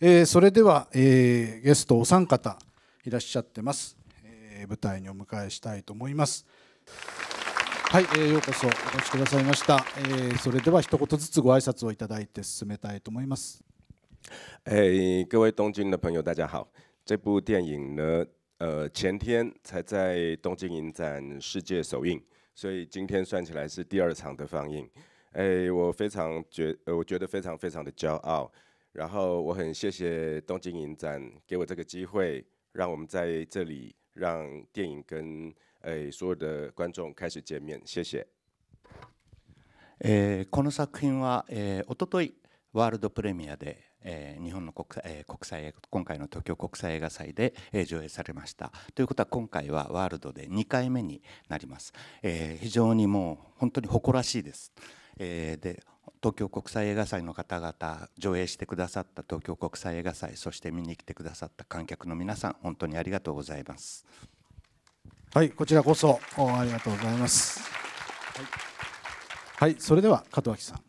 えー、それでは、えー、ゲストお三方いらっしゃってます、えー、舞台にお迎えしたいと思いますはい、えー、ようこそお越しくださいました、えー、それでは一言ずつご挨拶をいただいて進めたいと思いますえー、各位东京的朋友大家好这部电影呢呃前天才在东京影展世界首映所以今天算起来是第二场的放映哎，我非常觉，我觉得非常非常的骄傲。然后我很谢谢东京影展给我这个机会，让我们在这里让电影跟诶、呃、所有的观众开始见面。谢谢。えー、この作品は、えー、おとといワールドプレミアで、えー、日本の国,、際、えー、国際今回の東京国際映画祭で、えー、上映されましたということは今回はワールドで2回目になります、えー、非常にもう本当に誇らしいです、えー、で東京国際映画祭の方々上映してくださった東京国際映画祭そして見に来てくださった観客の皆さん本当にありがとうございますはいこちらこそありがとうございます、はい、はい、それでは門脇さん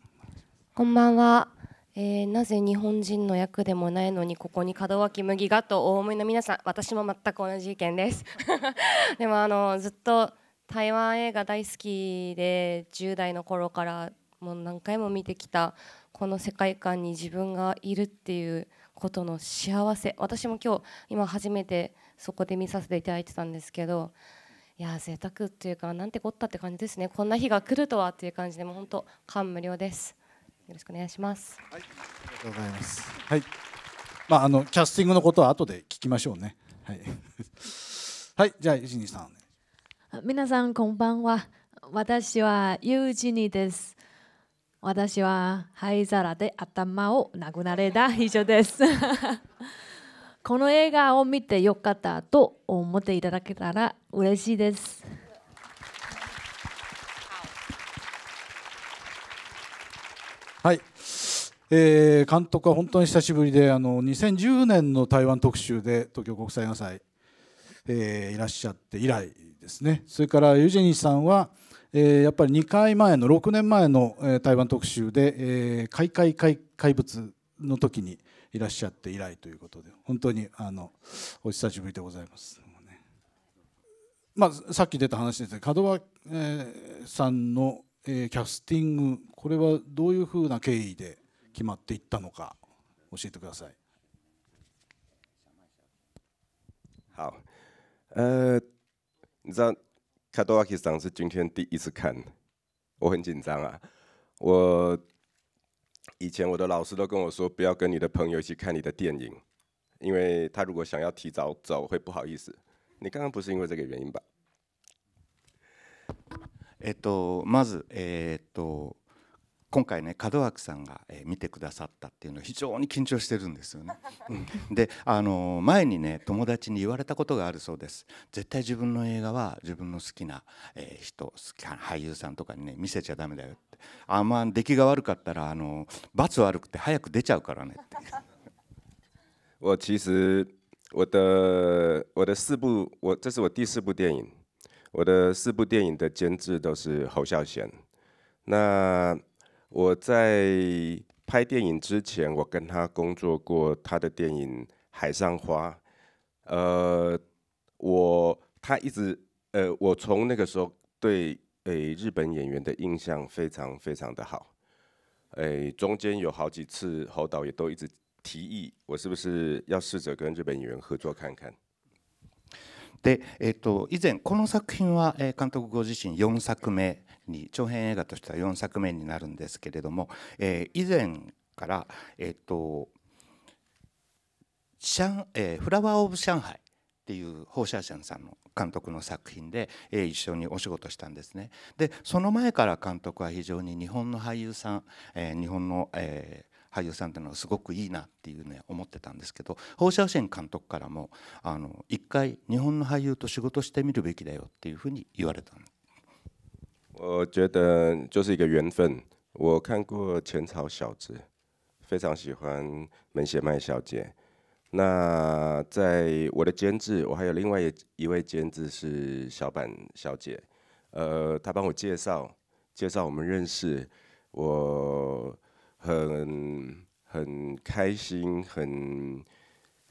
こんばんは、えー、なぜ日本人の役でもないのにここに門脇麦がとお思いの皆さん私も全く同じ意見です でもあのずっと台湾映画大好きで10代の頃からもう何回も見てきたこの世界観に自分がいるっていうことの幸せ私も今日今初めてそこで見させていただいてたんですけどいや贅沢っていうかなんてこったって感じですねこんな日が来るとはっていう感じでも本当感無量ですよろしくお願いします、はい、ありがとうございますはいまああのキャスティングのことは後で聞きましょうねはい はいじゃあ1さん皆さんこんばんは私はユージニです私は灰皿で頭を殴られた以上です この映画を見てよかったと思っていただけたら嬉しいですはい、えー、監督は本当に久しぶりであの2010年の台湾特集で東京国際映画祭、えー、いらっしゃって以来ですねそれからユジェニーさんは「えー、やっぱり2回前の6年前の、え台湾特集で、えー、開会怪怪物の時にいらっしゃって以来ということで本当にあのお久しぶりでございます。まあ、さっき出た話ですね門脇、えさんの、えー、キャスティングこれはどういうふうな経緯で決まっていったのか教えてください。好，呃，《卡多瓦基斯》长是今天第一次看，我很紧张啊。我以前我的老师都跟我说，不要跟你的朋友一起看你的电影，因为他如果想要提早走会不好意思。你刚刚不是因为这个原因吧？えっとまずえっと。今回ね門脇さんが、え見てくださったっていうのは非常に緊張してるんですよね。うん、であの前にね友達に言われたことがあるそうです。絶対自分の映画は自分の好きな、えー、人好きな俳優さんとかにね見せちゃダメだよってあんまあ、出来が悪かったらあの罰悪くて早く出ちゃうからねって。我其实我的我的四部我这是我第四部电影，我的四部电影的监制都是侯孝贤。那我在拍电影之前，我跟他工作过他的电影《海上花》。呃，我他一直呃，我从那个时候对诶日本演员的印象非常非常的好。诶，中间有好几次，侯导也都一直提议我是不是要试着跟日本演员合作看看。对，えっと以前この作品は、え監督ご自身四作目。に長編映画としては4作目になるんですけれども、えー、以前から、えーとシャンえー「フラワー・オブ・上海」っていう放射線さんの監督の作品で、えー、一緒にお仕事したんですね。でその前から監督は非常に日本の俳優さん、えー、日本の、えー、俳優さんっていうのはすごくいいなっていうね思ってたんですけど放射線監督からもあの一回日本の俳優と仕事してみるべきだよっていうふうに言われたんです。我觉得就是一个缘分。我看过《前朝小子》，非常喜欢门胁麦小姐。那在我的监制，我还有另外一位监制是小板小姐。呃，她帮我介绍，介绍我们认识，我很很开心，很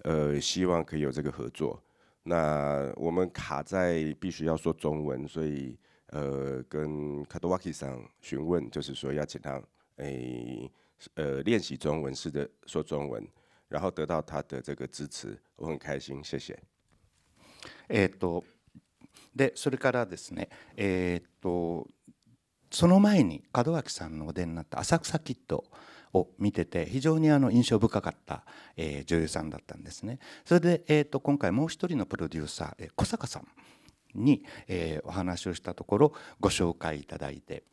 呃希望可以有这个合作。那我们卡在必须要说中文，所以。呃跟卡多瓦基桑询问，就是说要请他诶呃练习中文，试着说中文，然后得到他的这个支持，我很开心，谢谢。えっとでそれからですね、えっとその前に門脇さんのお出になった浅草キッド。を見てて非常にあの印象深かった、え女優さんだったんですね。それで、えー、と今回もう一人のプロデューサー、え小坂さんに、えー、お話をしたところご紹介いただいて。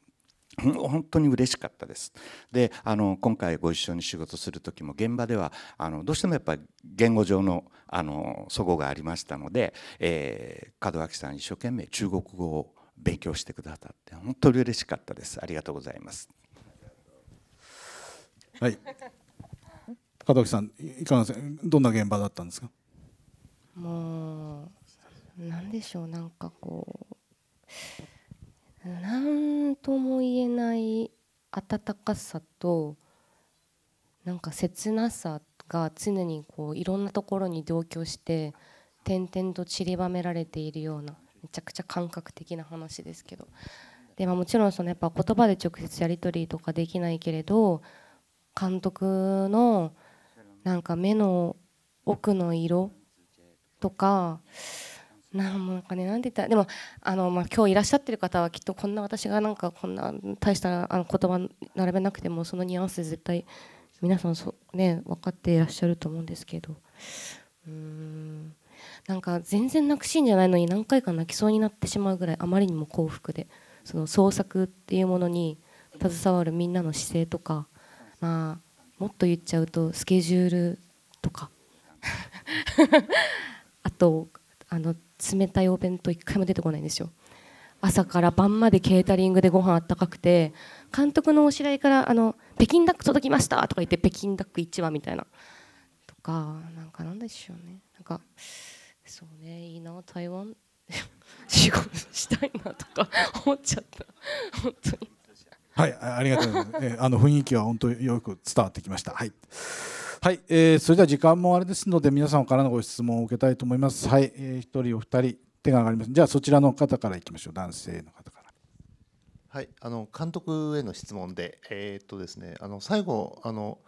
本当に嬉しかったです。であの今回ご一緒に仕事する時も現場ではあのどうしてもやっぱり言語上のあの齟齬がありましたので、えー、門脇さん一生懸命中国語を勉強してくださって本当に嬉しかったです。ありがとうございます。はい。門脇さんいかがですか。どんな現場だったんですか。もう何でしょうなんかこう何とも言えない温かさとなんか切なさが常にこういろんなところに同居して点々と散りばめられているようなめちゃくちゃ感覚的な話ですけどで、まあ、もちろんそのやっぱ言葉で直接やり取りとかできないけれど監督のなんか目の奥の色とかなんもかねなんて言ったらでもあの、まあ、今日いらっしゃってる方はきっとこんな私がなんかこんな大したあの言葉並べなくてもそのニュアンスで絶対皆さんそ、ね、分かっていらっしゃると思うんですけどうんなんか全然泣くシーンじゃないのに何回か泣きそうになってしまうぐらいあまりにも幸福でその創作っていうものに携わるみんなの姿勢とか、まあ、もっと言っちゃうとスケジュールとか あとあの冷たいお弁当一回も出てこないんですよ朝から晩までケータリングでご飯あったかくて監督のお知らいからあの「北京ダック届きました!」とか言って「北京ダック1話」みたいなとかなんかなんでしょうねなんかそうねいいな台湾 仕事したいなとか思っちゃった本当にはいありがとうございます、えー、あの雰囲気は本当によく伝わってきましたはいはい、えー、それでは時間もあれですので皆さんからのご質問を受けたいと思います。はい、えー、1人お2人手が上がります。じゃあそちらの方からいきましょう。男性の方から。はい、あの監督への質問で、えー、っとですね、あの最後あの、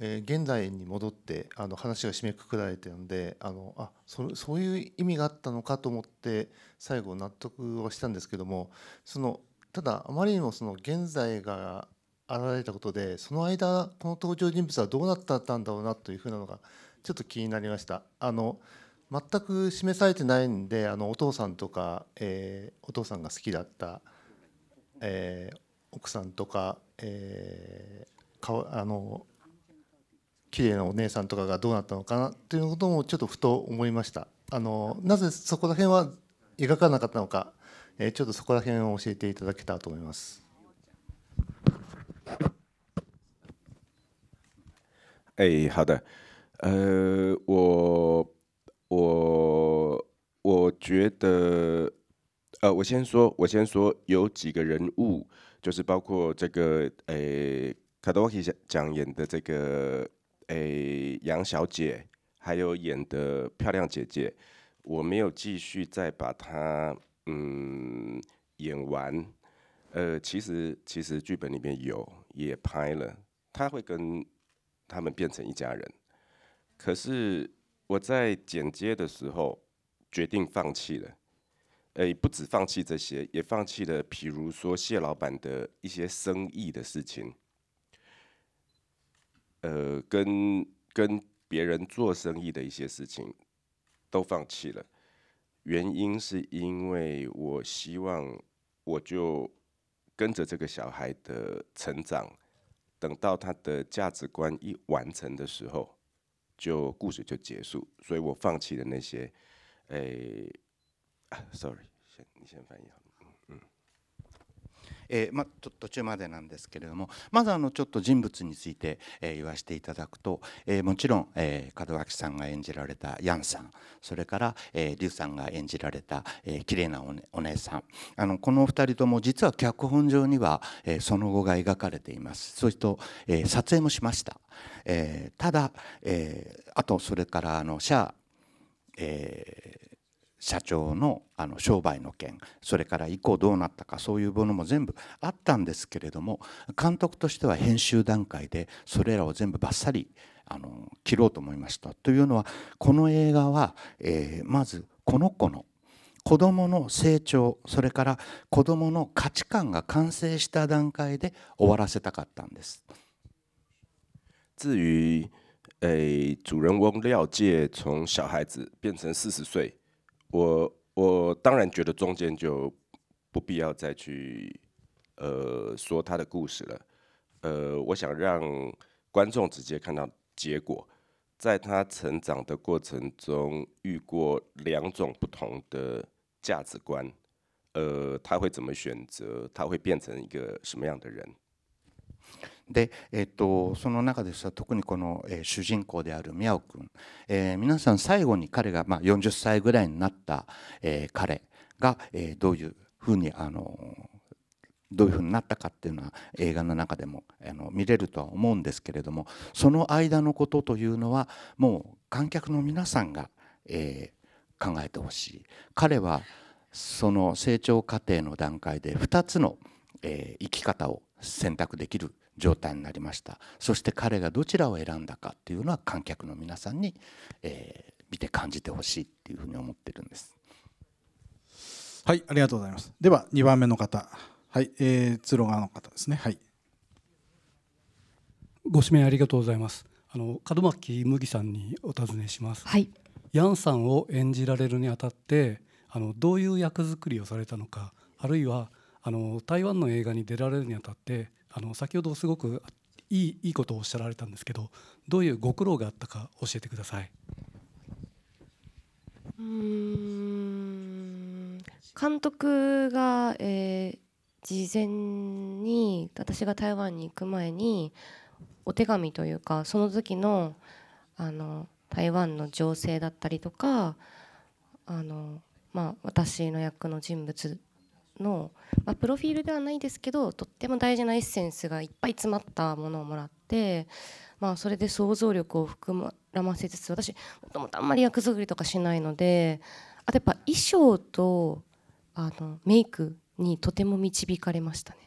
えー、現代に戻ってあの話が締めくくられてるんで、あのあそそういう意味があったのかと思って最後納得をしたんですけども、そのただあまりにもその現在が現れたことでその間この登場人物はどうなったんだろうなというふうなのがちょっと気になりましたあの全く示されてないんであのお父さんとか、えー、お父さんが好きだった、えー、奥さんとか,、えー、かあの綺麗なお姉さんとかがどうなったのかなということもちょっとふと思いましたあのなぜそこら辺は描かなかったのか、えー、ちょっとそこら辺を教えていただけたらと思います。哎，好的，呃，我，我，我觉得，呃，我先说，我先说，有几个人物，就是包括这个，诶，卡多奇讲演的这个，诶，杨小姐，还有演的漂亮姐姐，我没有继续再把她，嗯，演完，呃，其实其实剧本里面有，也拍了，她会跟。他们变成一家人，可是我在剪接的时候决定放弃了，呃，不止放弃这些，也放弃了，比如说谢老板的一些生意的事情，呃，跟跟别人做生意的一些事情都放弃了，原因是因为我希望我就跟着这个小孩的成长。等到他的价值观一完成的时候，就故事就结束，所以我放弃了那些，诶，sorry，先你先翻译好。えー、ま、途中までなんですけれどもまずあのちょっと人物について、えー、言わせていただくと、えー、もちろん、えー、門脇さんが演じられたヤンさんそれから、えー、リュウさんが演じられた、えー、綺麗なお,、ね、お姉さんあのこのお二人とも実は脚本上には、えー、その後が描かれていますそれと、えー、撮影もしました、えー、ただ、えー、あとそれからあのシャえー社長のあの商売の件それから以降どうなったかそういうものも全部あったんですけれども監督としては編集段階でそれらを全部バッサリあの切ろうと思いました。というのはこの映画は、えー、まずこの子の子どもの成長それから子どもの価値観が完成した段階で終わらせたかったんです。至于诶、主人翁廖介从小孩子变成四十岁，我我当然觉得中间就不必要再去呃说他的故事了，呃，我想让观众直接看到结果，在他成长的过程中遇过两种不同的价值观，呃，他会怎么选择？他会变成一个什么样的人？で、えっと、その中です特にこの、えー、主人公である宮尾君、えー、皆さん最後に彼が、まあ、40歳ぐらいになった、えー、彼が、えー、どういうふうにあのどういうふうになったかっていうのは映画の中でもあの見れるとは思うんですけれどもその間のことというのはもう観客の皆さんが、えー、考えてほしい。彼はその成長過程の段階で2つの、えー、生き方を選択できる状態になりましたそして彼がどちらを選んだかっていうのは観客の皆さんに、えー、見て感じてほしいっていうふうに思ってるんですはいありがとうございますでは2番目の方はい、えー、鶴岡の方ですねはいご指名ありがとうございますあの門脇麦さんにお尋ねします、はい、ヤンさんを演じられるにあたってあのどういう役作りをされたのかあるいはあの台湾の映画に出られるにあたってあの先ほどすごくいいいいことをおっしゃられたんですけどどういうご苦労があったか教えてください。うん監督が、えー、事前に私が台湾に行く前にお手紙というかその時のあの台湾の情勢だったりとかあの、まあ、私の役の人物の、まあ、プロフィールではないですけどとっても大事なエッセンスがいっぱい詰まったものをもらって、まあ、それで想像力を膨らませつつ私もともとあんまり役作りとかしないのであとやっぱ衣装とあのメイクにとても導かれましたね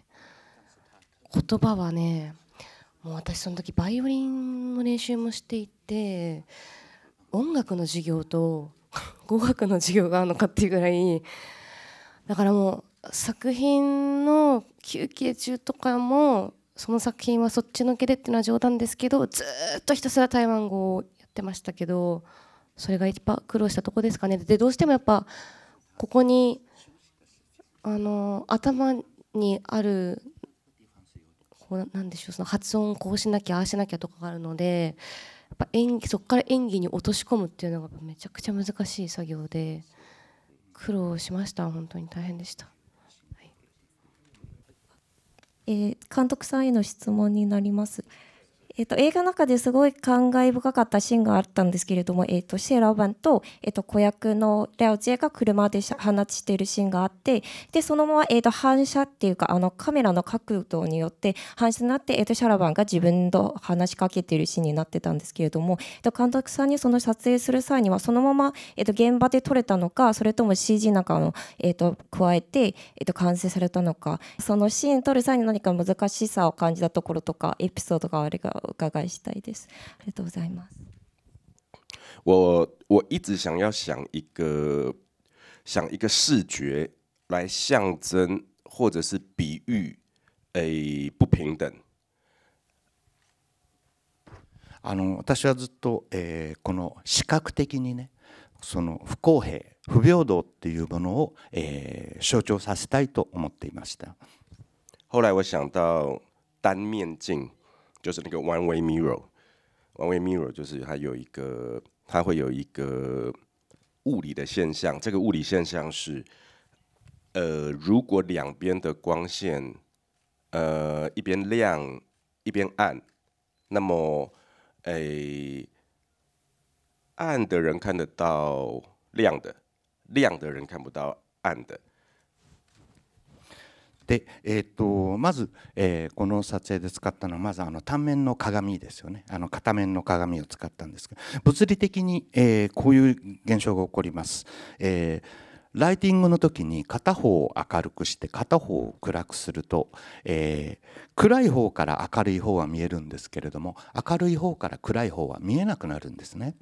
言葉はねもう私その時バイオリンの練習もしていて音楽の授業と 語学の授業があるのかっていうぐらいだからもう作品の休憩中とかもその作品はそっちのけでっていうのは冗談ですけどずっとひたすら台湾語をやってましたけどそれが一番苦労したとこですかねでどうしてもやっぱここにあの頭にあるこうなんでしょうその発音こうしなきゃああしなきゃとかがあるのでやっぱ演技そこから演技に落とし込むっていうのがめちゃくちゃ難しい作業で苦労しました本当に大変でした。えー、監督さんへの質問になります。っと、映画の中ですごい感慨深かったシーンがあったんですけれども、えっと、シェラバンと、えっと、子役のレオジェが車で話しているシーンがあってでそのまま、えっと、反射っていうかあのカメラの角度によって反射になって、えっと、シェラバンが自分と話しかけているシーンになってたんですけれども、えっと、監督さんにその撮影する際にはそのまま、えっと、現場で撮れたのかそれとも CG なんかを、えっと、加えて、えっと、完成されたのかそのシーン撮る際に何か難しさを感じたところとかエピソードがあれがお伺いしたいです。ありがとうございます。我我一直想要想一个想一个视觉来象征或者是比喻诶、不平等。あの私はずっと、えー、この視覚的にねその不公平不平等っていうものを、えー、象徴させたいと思っていました。后来我想到单面镜。就是那个 one-way mirror，one-way mirror 就是它有一个，它会有一个物理的现象。这个物理现象是，呃，如果两边的光线，呃，一边亮，一边暗，那么，诶，暗的人看得到亮的，亮的人看不到暗的。で、えーと、まず、えー、この撮影で使ったのはまずあの単面の鏡ですよねあの片面の鏡を使ったんですけど物理的に、えー、こういう現象が起こります。えーライティングの時に片方を明るくして片方を暗くすると、えー、暗い方から明るい方は見えるんですけれども明るい方から暗い方は見えなくなるんですね。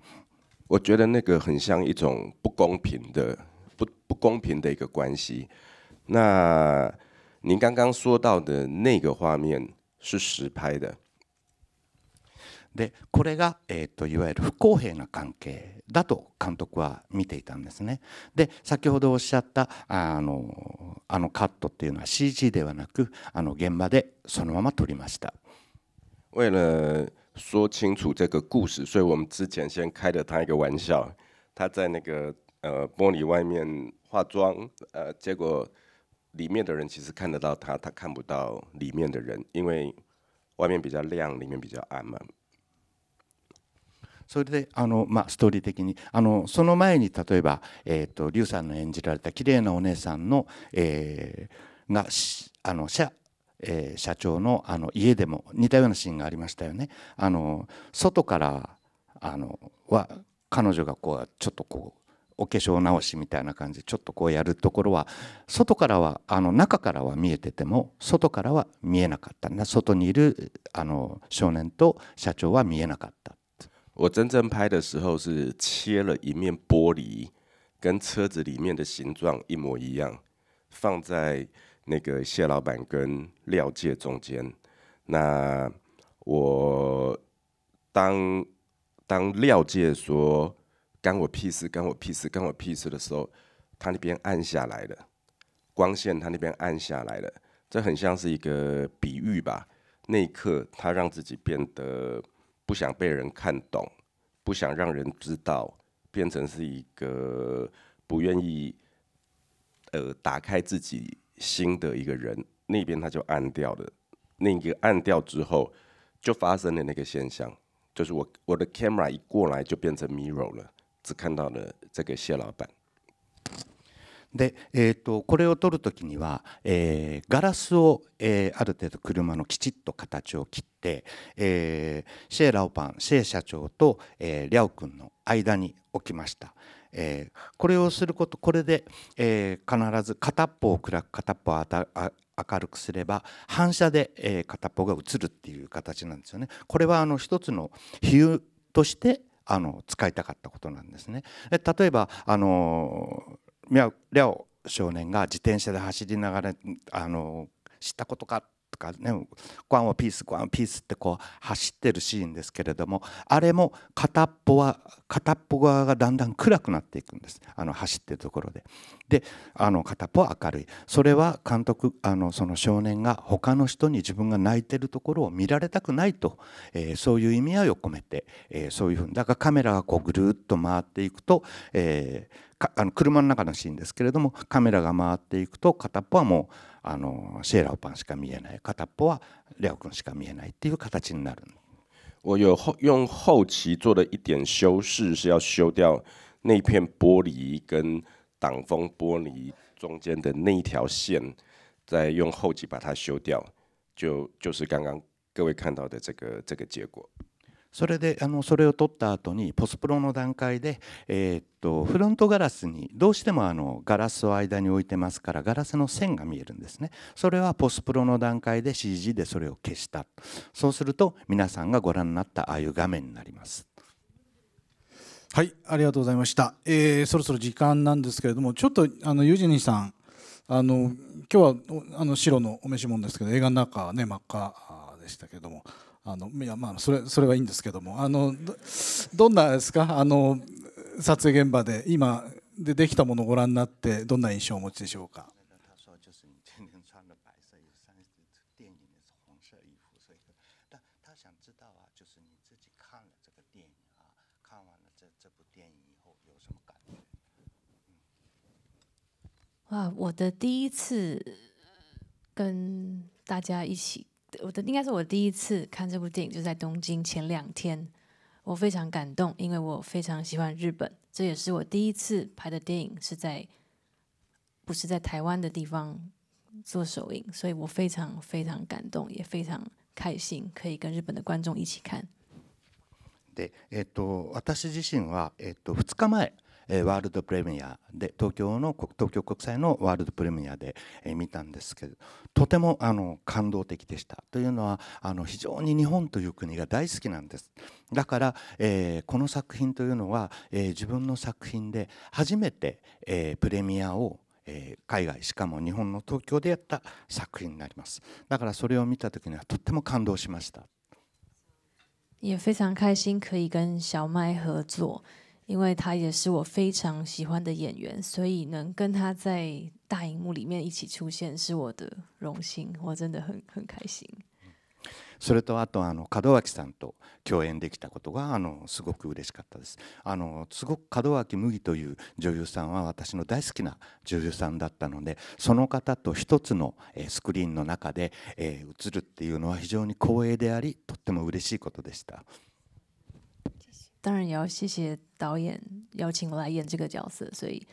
我觉得那个很像一种不公平的、不不公平的一个关系。那您刚刚说到的那个画面是实拍的。でこれがえっといわゆる不公平な関係だと監督は見ていたんですね。で先ほどおっしゃったあのあのカットっていうのは CG ではなくあの現場でそのまま撮りました。为了说清楚这个故事，所以我们之前先开了他一个玩笑，他在那个呃玻璃外面化妆，呃结果。里面的人其实看得到他，他看不到里面的人，因为外面比较亮，里面比较暗嘛。それであの、まあ、ストーリー的にあのその前に例えば、えーと、リュウさんの演じられた綺麗なお姉さんの、えー、があの社,、えー、社長のあの家でも似たようなシーンがありましたよね。あの外からあのは彼女がこうちょっとこうお化粧直しみたいな感じちょっとこうやるところは外からはあの中からは見えてても外からは見えなかったな外にいるあの少年と社長は見えなかった。我真正拍的时候是切了一面玻璃，跟车子里面的形状一模一样，放在那个谢老板跟廖界中间。那我当当廖界说。干我屁事！干我屁事！干我屁事的时候，他那边暗下来了，光线他那边暗下来了，这很像是一个比喻吧？那一刻，他让自己变得不想被人看懂，不想让人知道，变成是一个不愿意呃打开自己心的一个人。那边他就暗掉了，那个暗掉之后，就发生了那个现象，就是我我的 camera 一过来就变成 mirror 了。只看到了这个谢老板。で、えーと、これを撮るときには、えー、ガラスを、えー、ある程度車のきちっと形を切って、えー、シェー・ラオパンシェー社長と、えー、リャオ君の間に置きました。えー、これをすることこれで、えー、必ず片っぽを暗く片っぽを明るくすれば反射で、えー、片っぽが映るっていう形なんですよね。これはあの一つの比喩としてあの使いたかったことなんですね。で例えばあのリャオ少年が自転車で走りながらあの知ったことかっとかね「ワンはピースワンピース」ってこう走ってるシーンですけれどもあれも片っぽは片っぽ側がだんだん暗くなっていくんですあの走ってるところで。であの片っぽは明るいそれは監督あのその少年が他の人に自分が泣いてるところを見られたくないと、えー、そういう意味合いを込めて、えー、そういうふうにだからカメラがこうぐるっと回っていくと、えー、あの車の中のシーンですけれどもカメラが回っていくと片っぽはもうあのシェーラオパンしか見えない片っぽはレオ君しか見えないっていう形になる。我有后用后期做了一点修饰，是要修掉那片玻璃跟挡风玻璃中间的那一条线，再用后期把它修掉，就就是刚刚各位看到的这个这个结果。それであのそれを取った後にポスプロの段階で、えー、っとフロントガラスにどうしてもあのガラスを間に置いてますからガラスの線が見えるんですねそれはポスプロの段階で CG でそれを消したそうすると皆さんがご覧になったああいう画面になりますはいありがとうございました、えー、そろそろ時間なんですけれどもちょっとあのユージニーさんあの今日はあの白のお召し物ですけど映画の中はね真っ赤でしたけどもあのいやまあそれそれはいいんですけどもあのどんなですかあの撮影現場で今でできたものをご覧になってどんな印象をお持ちでしょうか。哇！我的第一次跟大家一起我的应该是我第一次看这部电影，就在东京前两天，我非常感动，因为我非常喜欢日本。这也是我第一次拍的电影是在不是在台湾的地方做首映，所以我非常非常感动，也非常开心可以跟日本的观众一起看。对，えっと、私自身は、えっと、日前。えワールドプレミアで東京の東京国際のワールドプレミアで、え見たんですけどとてもあの感動的でしたというのはあの非常に日本という国が大好きなんですだから、えこの作品というのは、え自分の作品で初めて、えプレミアをえ海外しかも日本の東京でやった作品になりますだからそれを見た時にはとっても感動しました也非常开心可以跟小麦合作。因为他也是我非常喜欢的演员，所以能跟他在大荧幕里面一起出现是我的荣幸，我真的很很开心。それとあとあの門脇さんと共演できたことがあのすごく嬉しかったです。あのすごく門脇麦という女優さんは私の大好きな女優さんだったのでその方と一つのスクリーンの中で映るっていうのは非常に光栄でありとっても嬉しいことでした。当然也要谢谢导演邀请我来演这个角色，所以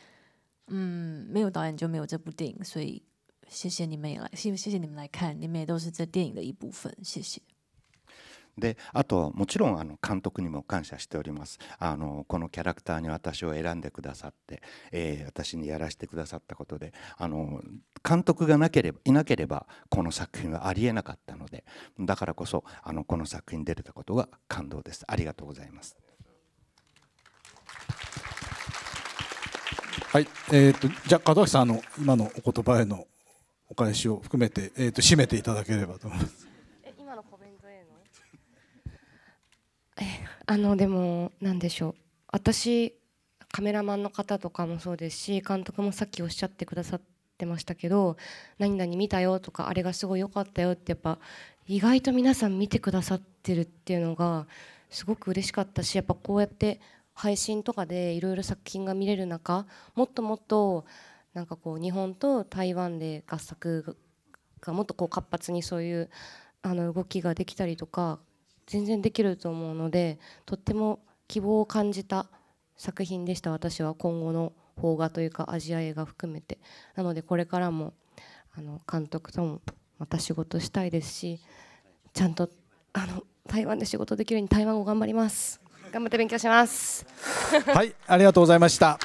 嗯，没有导演就没有这部电影，所以谢谢你们也来，谢谢你们来看，你们也都是这电影的一部分，谢谢。であともちろんあの監督にも感謝しておりますあのこのキャラクターに私を選んでくださって、えー、私にやらせてくださったことであの監督がなければいなければこの作品はありえなかったのでだからこそあのこの作品に出れたことが感動ですありがとうございますはい、えーと、じゃあ門脇さんあの今のお言葉へのお返しを含めて、えーと、締めていただければと思います。え今のコメントへの えあのでも何でしょう私カメラマンの方とかもそうですし監督もさっきおっしゃってくださってましたけど「何々見たよ」とか「あれがすごい良かったよ」ってやっぱ意外と皆さん見てくださってるっていうのがすごく嬉しかったしやっぱこうやって配信とかでいろいろ作品が見れる中もっともっとなんかこう日本と台湾で合作がもっとこう活発にそういうあの動きができたりとか全然できると思うのでとっても希望を感じた作品でした私は今後の邦画というかアジア映画含めてなのでこれからもあの監督ともまた仕事したいですしちゃんとあの台湾で仕事できるように台湾語頑張ります。頑張って勉強します。はい、ありがとうございました。